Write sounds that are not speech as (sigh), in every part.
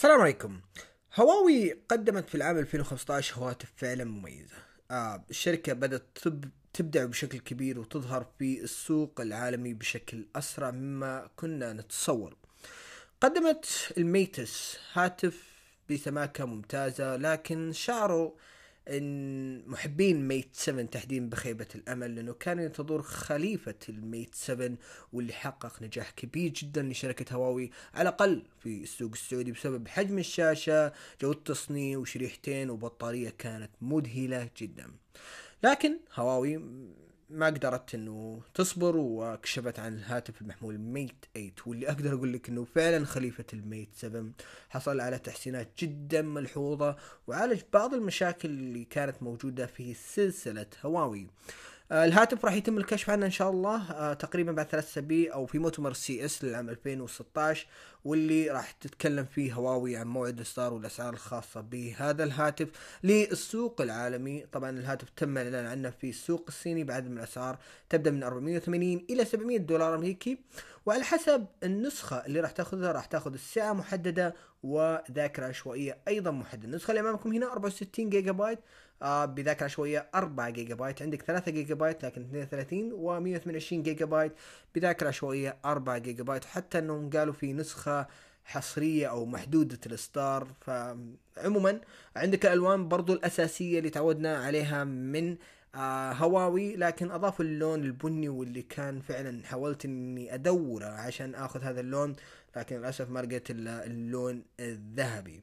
السلام عليكم هواوي قدمت في العام 2015 هواتف فعلا مميزة آه الشركة بدأت تب... تبدع بشكل كبير وتظهر في السوق العالمي بشكل أسرع مما كنا نتصور قدمت الميتس هاتف بسماكة ممتازة لكن شعروا ان محبين ميت 7 تحديدا بخيبه الامل لانه كانوا ينتظرون خليفه الميت 7 واللي حقق نجاح كبير جدا لشركه هواوي على الاقل في السوق السعودي بسبب حجم الشاشه جوده التصنيع وشريحتين وبطاريه كانت مذهله جدا لكن هواوي ما قدرت انه تصبر وكشفت عن الهاتف المحمول ميت 8 واللي اقدر اقول لك انه فعلا خليفة الميت 7 حصل على تحسينات جدا ملحوظة وعالج بعض المشاكل اللي كانت موجودة في سلسلة هواوي آه، الهاتف راح يتم الكشف عنه ان شاء الله آه، تقريبا بعد ثلاث اسابيع او في مؤتمر سي اس للعام 2016 واللي راح تتكلم فيه هواوي عن موعد الاصدار والاسعار الخاصه بهذا الهاتف للسوق العالمي طبعا الهاتف تم الاعلان عنه في السوق الصيني بعد من الاسعار تبدا من 480 الى 700 دولار امريكي وعلى حسب النسخة اللي راح تاخذها راح تاخذ الساعة محددة وذاكرة عشوائية أيضا محددة النسخة اللي أمامكم هنا 64 آه، جيجا بايت بذاكرة عشوائية 4 جيجا بايت عندك 3 جيجا بايت لكن 32 و 128 جيجا بايت بذاكرة عشوائية 4 جيجا بايت حتى أنهم قالوا في نسخة حصرية أو محدودة الإصدار فعموما عندك الألوان برضو الأساسية اللي تعودنا عليها من آه، هواوي لكن اضاف اللون البني واللي كان فعلا حاولت اني ادوره عشان اخذ هذا اللون لكن للاسف ما لقيت الا اللون الذهبي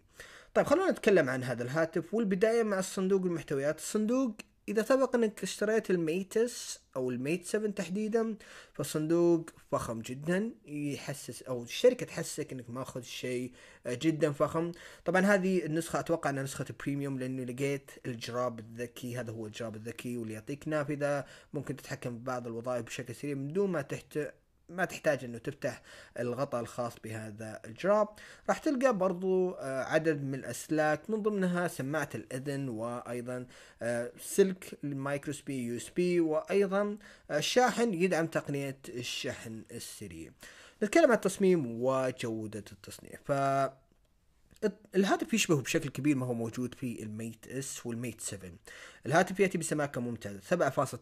طيب خلونا نتكلم عن هذا الهاتف والبدايه مع الصندوق المحتويات الصندوق إذا سبق أنك اشتريت الميتس أو الميت 7 تحديدا فالصندوق فخم جدا يحسس أو الشركة تحسسك أنك ماخذ شيء آه، جدا فخم طبعا هذه النسخة أتوقع أنها نسخة بريميوم لأني لقيت الجراب الذكي هذا هو الجراب الذكي واللي يعطيك نافذة ممكن تتحكم ببعض الوظائف بشكل سريع من دون ما تحت ما تحتاج انه تفتح الغطاء الخاص بهذا الجراب راح تلقى برضو آه، عدد من الاسلاك من ضمنها سماعة الاذن وايضا آه، سلك المايكرو سبي يو اس بي وايضا آه، شاحن يدعم تقنية الشحن السريع نتكلم عن التصميم وجودة التصنيع ف الهاتف يشبه بشكل كبير ما هو موجود في الميت اس والميت 7 الهاتف ياتي بسماكه ممتازه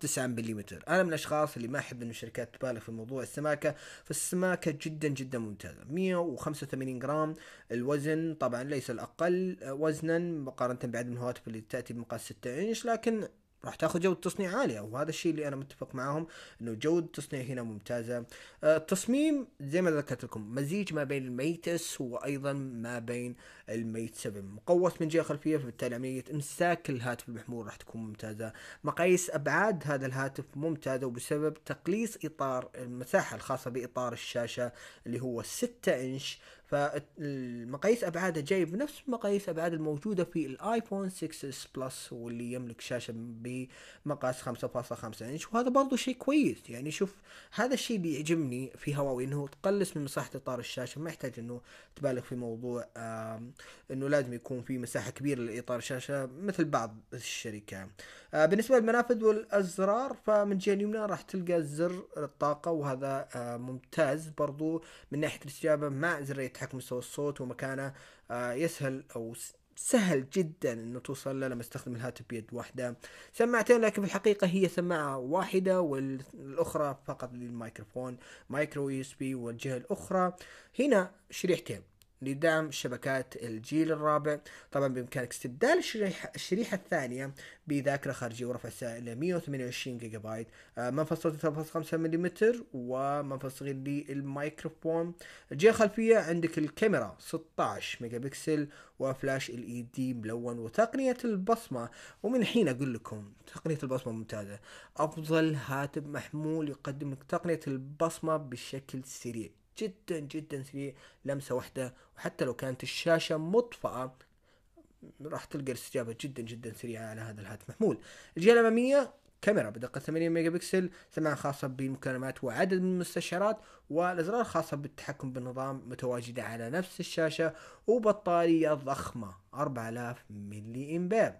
7.9 ملم انا من الاشخاص اللي ما احب ان الشركات تبالغ في موضوع السماكه فالسماكه جدا جدا ممتازه 185 جرام الوزن طبعا ليس الاقل آه، وزنا مقارنه بعدد الهواتف اللي تاتي بمقاس 6 انش لكن راح تاخذ جوده تصنيع عاليه وهذا الشيء اللي انا متفق معاهم انه جوده التصنيع هنا ممتازه آه، التصميم زي ما ذكرت لكم مزيج ما بين الميت اس وايضا ما بين الميت 7 مقوس من جهه خلفيه فبالتالي عمليه امساك الهاتف المحمول راح تكون ممتازه مقاييس ابعاد هذا الهاتف ممتازه وبسبب تقليص اطار المساحه الخاصه باطار الشاشه اللي هو 6 انش فالمقاييس ابعاده جاي بنفس مقاييس ابعاد الموجوده في الايفون 6 اس بلس واللي يملك شاشه بمقاس 5.5 انش وهذا برضو شيء كويس يعني شوف هذا الشيء اللي يعجبني في هواوي انه تقلص من مساحه اطار الشاشه ما يحتاج انه تبالغ في موضوع انه لازم يكون في مساحه كبيره لاطار الشاشه مثل بعض الشركات آه، بالنسبه للمنافذ والازرار فمن جهه اليمنى راح تلقى زر الطاقه وهذا آه، ممتاز برضو من ناحيه الاستجابه مع زرية يتحكم مستوى الصوت ومكانه آه، يسهل او سهل جدا انه توصل له لما استخدم الهاتف بيد واحده سماعتين لكن في الحقيقه هي سماعه واحده والاخرى فقط للميكروفون مايكرو يو اس بي والجهه الاخرى هنا شريحتين لدعم شبكات الجيل الرابع طبعا بإمكانك استبدال الشريحة, الثانية بذاكرة خارجية ورفع إلى 128 جيجا بايت منفذ صوتي 3.5 ملم ومنفصل صغير للميكروفون الجهة الخلفية عندك الكاميرا 16 ميجا بكسل وفلاش ال اي دي ملون وتقنية البصمة ومن الحين أقول لكم تقنية البصمة ممتازة أفضل هاتف محمول يقدم لك تقنية البصمة بشكل سريع جدا جدا سريع لمسة واحدة وحتى لو كانت الشاشة مطفأة راح تلقى الاستجابة جدا جدا سريعة على هذا الهاتف محمول الجهة الأمامية كاميرا بدقة 80 ميجا بكسل سماعة خاصة بالمكالمات وعدد من المستشعرات والأزرار الخاصة بالتحكم بالنظام متواجدة على نفس الشاشة وبطارية ضخمة 4000 ملي أمبير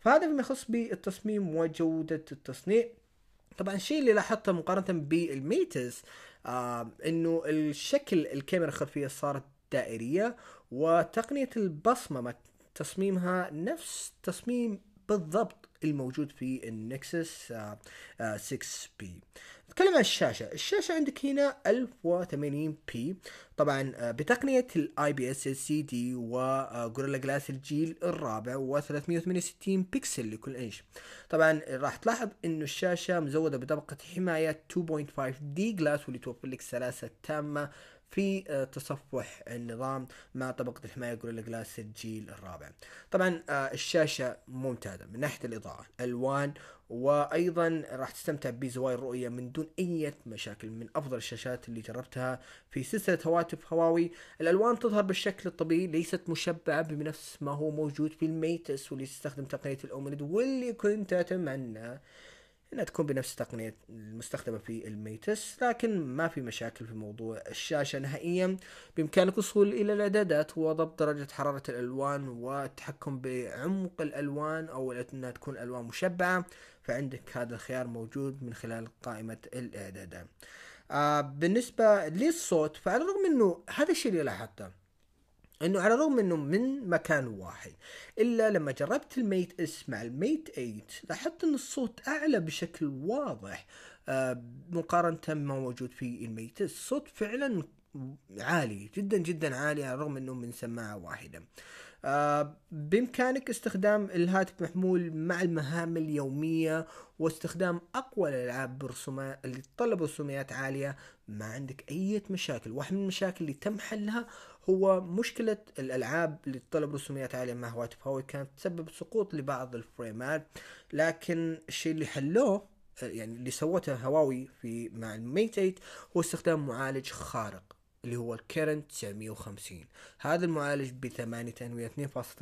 فهذا فيما يخص بالتصميم وجودة التصنيع طبعا الشيء اللي لاحظته مقارنة بالميتس انه الشكل الكاميرا الخلفيه صارت دائريه وتقنيه البصمه تصميمها نفس تصميم بالضبط الموجود في النكسس 6 آه، بي آه، نتكلم عن الشاشة الشاشة عندك هنا 1080 بي طبعا آه، بتقنية الاي بي اس سي دي وجوريلا جلاس الجيل الرابع و368 بكسل لكل انش طبعا راح تلاحظ انه الشاشة مزودة بطبقة حماية 2.5 دي جلاس واللي توفر لك سلاسة تامة في آه، تصفح النظام مع طبقة الحماية جوريلا جلاس الجيل الرابع طبعا آه، الشاشة ممتازة من ناحية الإضاءة الألوان وايضا راح تستمتع بزوايا الرؤية من دون اي مشاكل من افضل الشاشات اللي جربتها في سلسله هواتف هواوي الالوان تظهر بالشكل الطبيعي ليست مشبعه بنفس ما هو موجود في الميتس واللي تستخدم تقنيه الاومليد واللي كنت اتمنى انها تكون بنفس التقنيه المستخدمه في الميتس لكن ما في مشاكل في موضوع الشاشه نهائيا بامكانك الوصول الى الاعدادات وضبط درجه حراره الالوان والتحكم بعمق الالوان او انها تكون الوان مشبعه فعندك هذا الخيار موجود من خلال قائمه الاعدادات آه بالنسبه للصوت فعلى الرغم انه هذا الشيء اللي لاحظته انه على الرغم انه من مكان واحد الا لما جربت الميت اس مع الميت 8 لاحظت ان الصوت اعلى بشكل واضح آه، مقارنة بما موجود في الميت اس الصوت فعلا عالي جدا جدا عالي على الرغم انه من سماعة واحدة آه بإمكانك استخدام الهاتف محمول مع المهام اليومية واستخدام أقوى الألعاب برسومات اللي تطلب رسوميات عالية ما عندك أي مشاكل واحد من المشاكل اللي تم حلها هو مشكلة الألعاب اللي تطلب رسوميات عالية مع وايت باور كانت تسبب سقوط لبعض الفريمات لكن الشيء اللي حلوه يعني اللي سوته هواوي في مع الميت 8 هو استخدام معالج خارق اللي هو الكيرنت 950 هذا المعالج بثمانية أنوية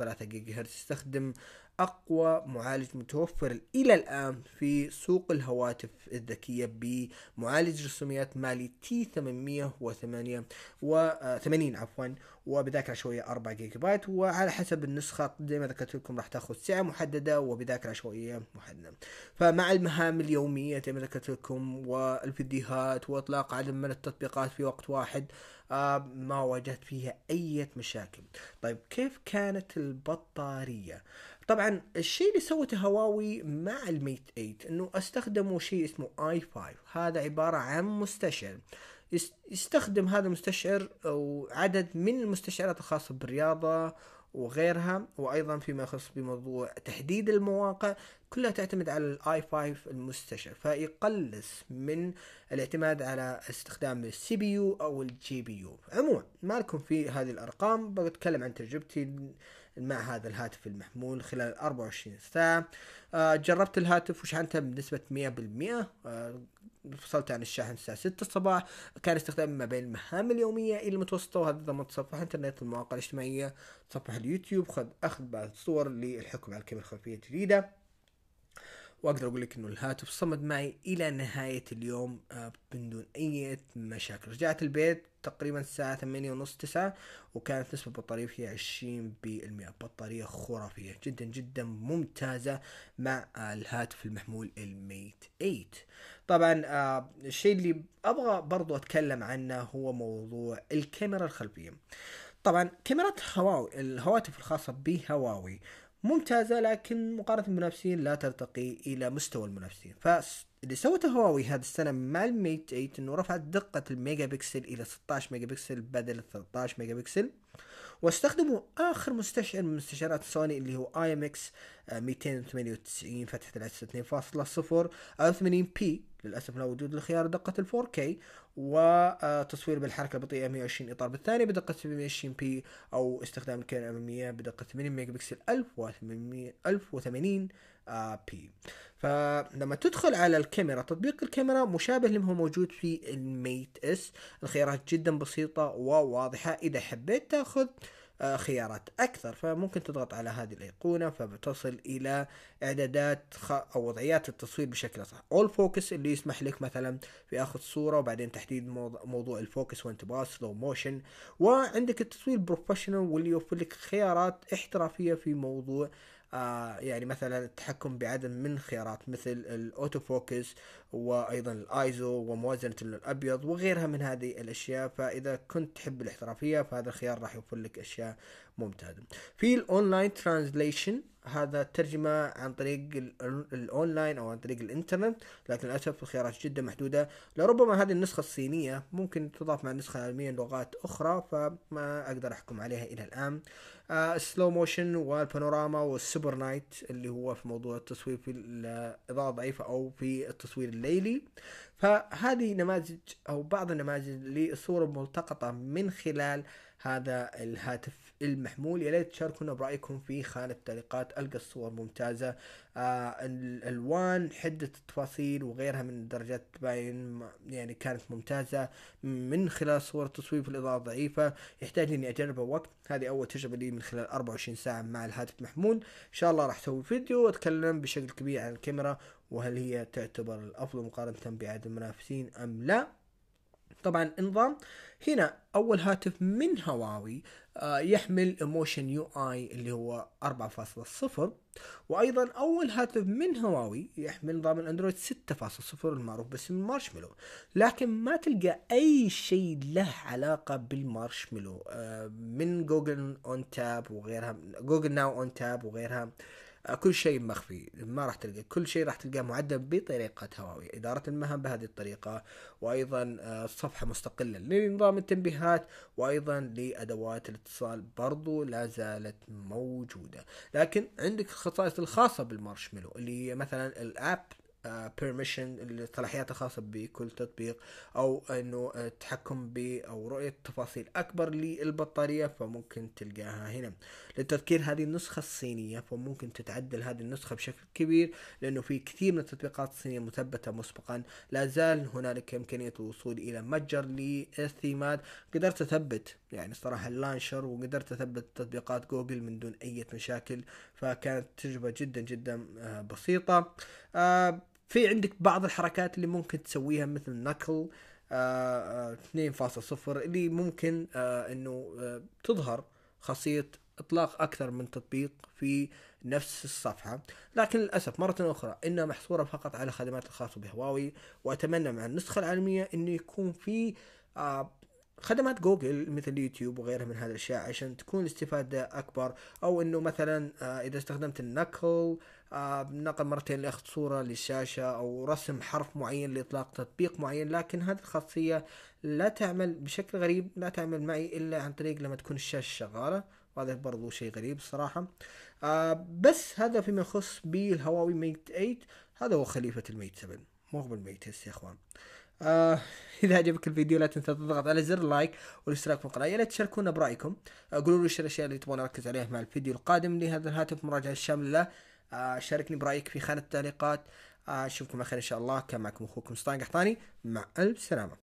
2.3 جيجا هرتز يستخدم أقوى معالج متوفر إلى الآن في سوق الهواتف الذكية بمعالج رسوميات مالي T 880 و 80 آه، عفوا وبذاكرة شوية 4 جيجا بايت وعلى حسب النسخة زي ما ذكرت لكم راح تاخذ سعة محددة وبذاكرة شوية محددة فمع المهام اليومية زي ما ذكرت لكم والفيديوهات واطلاق عدد من التطبيقات في وقت واحد آه، ما واجهت فيها أي مشاكل طيب كيف كانت البطارية طبعا الشيء اللي سوته هواوي مع الميت 8 انه استخدموا شيء اسمه اي 5 هذا عبارة عن مستشعر يستخدم هذا المستشعر أو عدد من المستشعرات الخاصة بالرياضة وغيرها وأيضا فيما يخص بموضوع تحديد المواقع كلها تعتمد على الاي 5 المستشعر فيقلص من الاعتماد على استخدام السي بي يو او الجي بي يو عموما ما لكم في هذه الارقام بتكلم عن تجربتي مع هذا الهاتف المحمول خلال 24 ساعة آه، جربت الهاتف وشحنته بنسبة 100% فصلت عن الشاحن الساعة 6 الصباح كان استخدامي ما بين المهام اليومية إلى المتوسطة وهذا ضمن تصفح إنترنت المواقع الاجتماعية تصفح اليوتيوب أخذ بعض الصور للحكم على الكاميرا الخلفية الجديدة واقدر اقول لك انه الهاتف صمد معي الى نهايه اليوم من آه، دون اي مشاكل رجعت البيت تقريبا الساعة ثمانية ونص تسعة وكانت نسبة البطارية فيها عشرين بالمئة بطارية خرافية جدا جدا ممتازة مع آه، الهاتف المحمول الميت 8 طبعا آه، الشيء اللي ابغى برضو اتكلم عنه هو موضوع الكاميرا الخلفية طبعا كاميرات هواوي الهواتف الخاصة بهواوي ممتازه لكن مقارنه بالمنافسين لا ترتقي الى مستوى المنافسين فاللي سوته هواوي هذه السنه مع الميت 8 انه رفعت دقه الميجا بكسل الى 16 ميجا بكسل بدل 13 ميجا بكسل واستخدموا اخر مستشعر من مستشعرات سوني اللي هو اي ام اكس 298 فتحه العدسه 2.0 او 80 بي للاسف لا وجود لخيار دقه ال 4K وتصوير آه، بالحركه البطيئه 120 اطار بالثانيه بدقه 720 بي او استخدام الكاميرا الاماميه بدقه 8 ميجا بكسل 1800 1080 بي فلما تدخل على الكاميرا تطبيق الكاميرا مشابه لما هو موجود في الميت اس الخيارات جدا بسيطة وواضحة إذا حبيت تاخذ آه، خيارات أكثر فممكن تضغط على هذه الأيقونة فبتصل إلى إعدادات أو وضعيات التصوير بشكل صح أول فوكس اللي يسمح لك مثلا في أخذ صورة وبعدين تحديد موضوع, الفوكس وأنت تبغى سلو موشن وعندك التصوير بروفيشنال واللي يوفر لك خيارات احترافية في موضوع آه، يعني مثلا التحكم بعدد من خيارات مثل الاوتو فوكس وايضا الايزو وموازنه اللون الابيض وغيرها من هذه الاشياء فاذا كنت تحب الاحترافيه فهذا الخيار راح يوفر لك اشياء ممتازه في الاونلاين ترانزليشن هذا الترجمة عن طريق الأونلاين أو عن طريق الإنترنت لكن للأسف الخيارات جدا محدودة لربما هذه النسخة الصينية ممكن تضاف مع النسخة العالمية لغات أخرى فما أقدر أحكم عليها إلى الآن السلو آه، موشن والبانوراما والسوبر نايت اللي هو في موضوع التصوير في الإضاءة ضعيفة أو في التصوير الليلي فهذه نماذج أو بعض النماذج للصور الملتقطة من خلال هذا الهاتف المحمول يا ليت تشاركونا برايكم في خانه التعليقات القى الصور ممتازه آه الالوان حده التفاصيل وغيرها من درجات التباين يعني كانت ممتازه من خلال صور التصوير في الاضاءه ضعيفه يحتاج اني اجربه وقت هذه اول تجربه لي من خلال 24 ساعه مع الهاتف المحمول ان شاء الله راح اسوي فيديو واتكلم بشكل كبير عن الكاميرا وهل هي تعتبر الافضل مقارنه بعدد المنافسين ام لا طبعا النظام هنا اول هاتف من هواوي آه، يحمل ايموشن يو اي اللي هو 4.0 وايضا اول هاتف من هواوي يحمل نظام الاندرويد 6.0 المعروف باسم مارشميلو لكن ما تلقى اي شيء له علاقه بالمارشميلو آه، من جوجل اون تاب وغيرها جوجل ناو اون تاب وغيرها كل شيء مخفي ما راح تلقى كل شيء راح تلقاه معدل بطريقة هواوي إدارة المهام بهذه الطريقة وأيضا آه، صفحة مستقلة لنظام التنبيهات وأيضا لأدوات الاتصال برضو لا زالت موجودة لكن عندك الخصائص الخاصة بالمارشميلو اللي هي مثلا الأب بيرميشن آه، الصلاحيات الخاصة بكل تطبيق أو أنه التحكم آه، ب أو رؤية تفاصيل أكبر للبطارية فممكن تلقاها هنا للتذكير هذه النسخة الصينية فممكن تتعدل هذه النسخة بشكل كبير لأنه في كثير من التطبيقات الصينية مثبتة مسبقا لا زال هنالك إمكانية الوصول إلى متجر للثيمات قدرت أثبت يعني الصراحة اللانشر وقدرت أثبت تطبيقات جوجل من دون أي مشاكل فكانت تجربة جدا جدا آه، بسيطة في عندك بعض الحركات اللي ممكن تسويها مثل نكل 2.0 آه، آه، اللي ممكن آه، انه تظهر خاصيه اطلاق اكثر من تطبيق في نفس الصفحه لكن للاسف مره اخرى انها محصوره فقط على الخدمات الخاصه بهواوي واتمنى مع النسخه العالميه انه يكون في خدمات جوجل مثل يوتيوب وغيرها من هذه الاشياء عشان تكون الاستفاده اكبر او انه مثلا اذا استخدمت النكل آه، نقل مرتين لاخذ صوره للشاشه او رسم حرف معين لاطلاق تطبيق معين لكن هذه الخاصيه لا تعمل بشكل غريب لا تعمل معي الا عن طريق لما تكون الشاشه شغاله وهذا برضو شيء غريب صراحة آه، بس هذا فيما يخص بالهواوي ميت 8 هذا هو خليفة الميت 7 مو هو الميت يا اخوان آه (laughs) اذا عجبك الفيديو لا تنسى تضغط على زر اللايك والاشتراك في القناه يا ريت تشاركونا برايكم آه، قولوا لي ايش الاشياء اللي تبغون نركز عليها مع الفيديو القادم لهذا الهاتف مراجعه شامله آه، شاركني برايك في خانه التعليقات آه، اشوفكم على خير ان شاء الله كان معكم اخوكم ستاين قحطاني مع الف سلامه